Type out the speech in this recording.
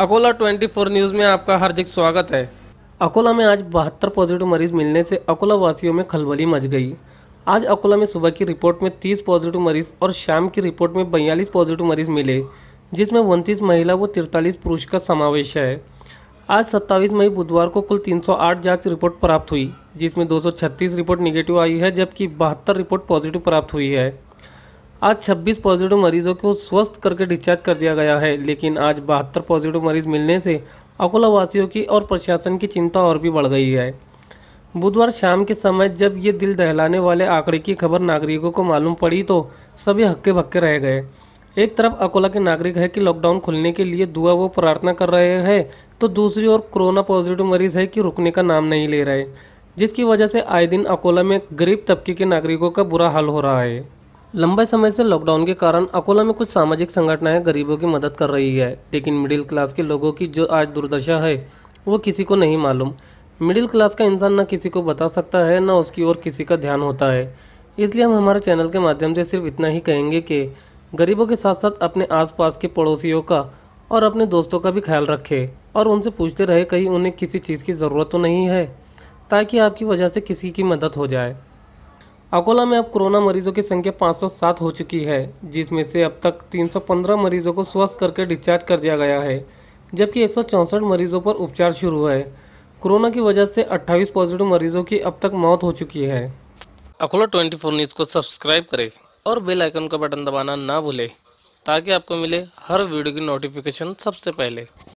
Akola 24 news में आपका हार्दिक स्वागत है अकोला में आज बहत्तर पॉजिटिव मरीज मिलने से अकोला वासियों में खलबली मच गई आज अकोला में सुबह की रिपोर्ट में 30 पॉजिटिव मरीज और शाम की रिपोर्ट में बयालीस पॉजिटिव मरीज मिले जिसमें उनतीस महिला व तिरतालीस पुरुष का समावेश है आज सत्ताईस मई बुधवार को कुल 308 जांच रिपोर्ट प्राप्त हुई जिसमें 236 रिपोर्ट निगेटिव आई है जबकि बहत्तर रिपोर्ट पॉजिटिव प्राप्त हुई है आज 26 पॉजिटिव मरीजों को स्वस्थ करके डिस्चार्ज कर दिया गया है लेकिन आज बहत्तर पॉजिटिव मरीज मिलने से अकोला वासियों की और प्रशासन की चिंता और भी बढ़ गई है बुधवार शाम के समय जब ये दिल दहलाने वाले आंकड़े की खबर नागरिकों को मालूम पड़ी तो सभी हक्के भक्के रह गए एक तरफ अकोला के नागरिक है कि लॉकडाउन खुलने के लिए दुआ वो प्रार्थना कर रहे हैं तो दूसरी ओर कोरोना पॉजिटिव मरीज है कि रुकने का नाम नहीं ले रहे जिसकी वजह से आए दिन अकोला में गरीब तबके के नागरिकों का बुरा हाल हो रहा है लंबे समय से लॉकडाउन के कारण अकोला में कुछ सामाजिक संगठनाएं गरीबों की मदद कर रही है लेकिन मिडिल क्लास के लोगों की जो आज दुर्दशा है वो किसी को नहीं मालूम मिडिल क्लास का इंसान ना किसी को बता सकता है ना उसकी ओर किसी का ध्यान होता है इसलिए हम हमारे चैनल के माध्यम से सिर्फ इतना ही कहेंगे कि गरीबों के साथ साथ अपने आस के पड़ोसियों का और अपने दोस्तों का भी ख्याल रखें और उनसे पूछते रहे कहीं उन्हें किसी चीज़ की ज़रूरत तो नहीं है ताकि आपकी वजह से किसी की मदद हो जाए अकोला में अब कोरोना मरीजों की संख्या 507 हो चुकी है जिसमें से अब तक 315 मरीजों को स्वस्थ करके डिस्चार्ज कर दिया गया है जबकि एक मरीजों पर उपचार शुरू है कोरोना की वजह से 28 पॉजिटिव मरीजों की अब तक मौत हो चुकी है अकोला 24 न्यूज़ को सब्सक्राइब करें और बेल आइकन का बटन दबाना ना भूलें ताकि आपको मिले हर वीडियो की नोटिफिकेशन सबसे पहले